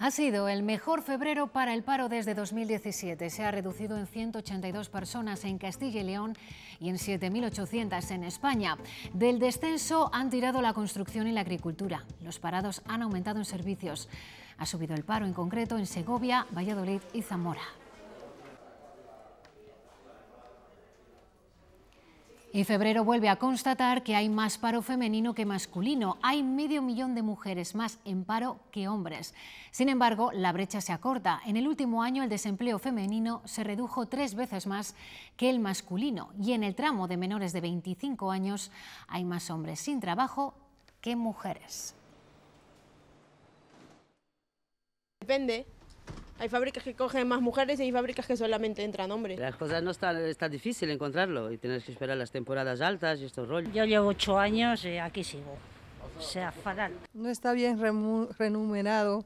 Ha sido el mejor febrero para el paro desde 2017. Se ha reducido en 182 personas en Castilla y León y en 7.800 en España. Del descenso han tirado la construcción y la agricultura. Los parados han aumentado en servicios. Ha subido el paro en concreto en Segovia, Valladolid y Zamora. En febrero vuelve a constatar que hay más paro femenino que masculino. Hay medio millón de mujeres más en paro que hombres. Sin embargo, la brecha se acorta. En el último año el desempleo femenino se redujo tres veces más que el masculino. Y en el tramo de menores de 25 años hay más hombres sin trabajo que mujeres. Depende hay fábricas que cogen más mujeres y hay fábricas que solamente entran hombres. Las cosas no están, está difícil encontrarlo y tienes que esperar las temporadas altas y estos rollos. Yo llevo ocho años y aquí sigo. O sea, fatal. No está bien remunerado,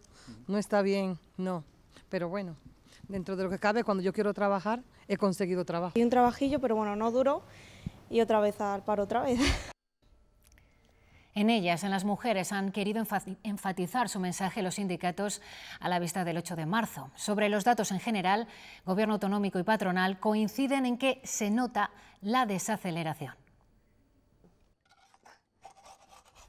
no está bien, no. Pero bueno, dentro de lo que cabe, cuando yo quiero trabajar, he conseguido trabajo. Y un trabajillo, pero bueno, no duro y otra vez al paro otra vez. En ellas, en las mujeres, han querido enfatizar su mensaje los sindicatos a la vista del 8 de marzo. Sobre los datos en general, Gobierno autonómico y patronal coinciden en que se nota la desaceleración.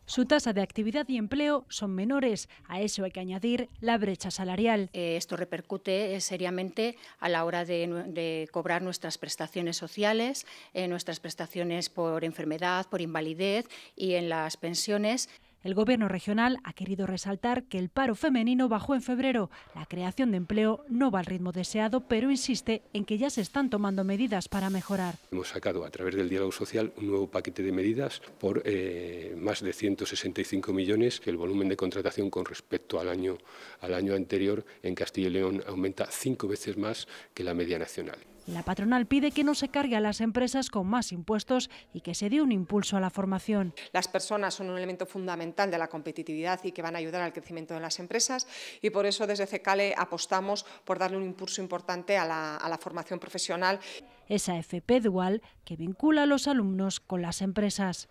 Su tasa de actividad y empleo son menores. A eso hay que añadir la brecha salarial. Eh, esto repercute eh, seriamente a la hora de, cobrar nuestras prestaciones sociales, nuestras prestaciones por enfermedad, por invalidez y en las pensiones. El gobierno regional ha querido resaltar que el paro femenino bajó en febrero. La creación de empleo no va al ritmo deseado, pero insiste en que ya se están tomando medidas para mejorar. Hemos sacado a través del diálogo social un nuevo paquete de medidas por eh, más de 165 millones, que el volumen de contratación con respecto al año, al año anterior en Castilla y León aumenta cinco veces más que la media nacional. La patronal pide que no se cargue a las empresas con más impuestos y que se dé un impulso a la formación. Las personas son un elemento fundamental de la competitividad y que van a ayudar al crecimiento de las empresas y por eso desde CECALE apostamos por darle un impulso importante a la, a la formación profesional. Esa FP dual que vincula a los alumnos con las empresas.